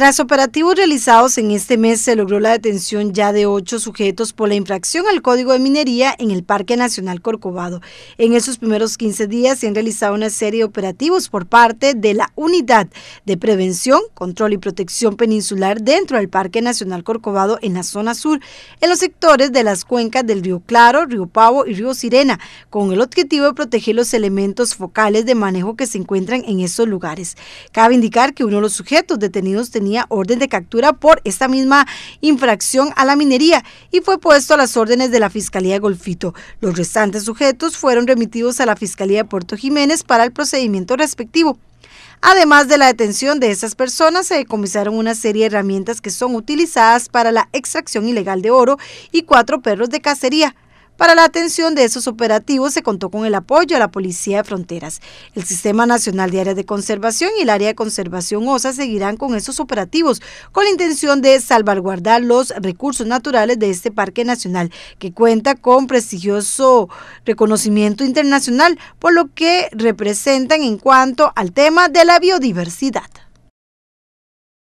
Tras operativos realizados en este mes, se logró la detención ya de ocho sujetos por la infracción al Código de Minería en el Parque Nacional Corcovado. En esos primeros 15 días se han realizado una serie de operativos por parte de la Unidad de Prevención, Control y Protección Peninsular dentro del Parque Nacional Corcovado en la zona sur, en los sectores de las cuencas del Río Claro, Río Pavo y Río Sirena, con el objetivo de proteger los elementos focales de manejo que se encuentran en esos lugares. Cabe indicar que uno de los sujetos detenidos tenía orden de captura por esta misma infracción a la minería y fue puesto a las órdenes de la Fiscalía de Golfito. Los restantes sujetos fueron remitidos a la Fiscalía de Puerto Jiménez para el procedimiento respectivo. Además de la detención de estas personas, se decomisaron una serie de herramientas que son utilizadas para la extracción ilegal de oro y cuatro perros de cacería. Para la atención de esos operativos se contó con el apoyo a la Policía de Fronteras. El Sistema Nacional de Áreas de Conservación y el Área de Conservación OSA seguirán con esos operativos con la intención de salvaguardar los recursos naturales de este Parque Nacional, que cuenta con prestigioso reconocimiento internacional por lo que representan en cuanto al tema de la biodiversidad.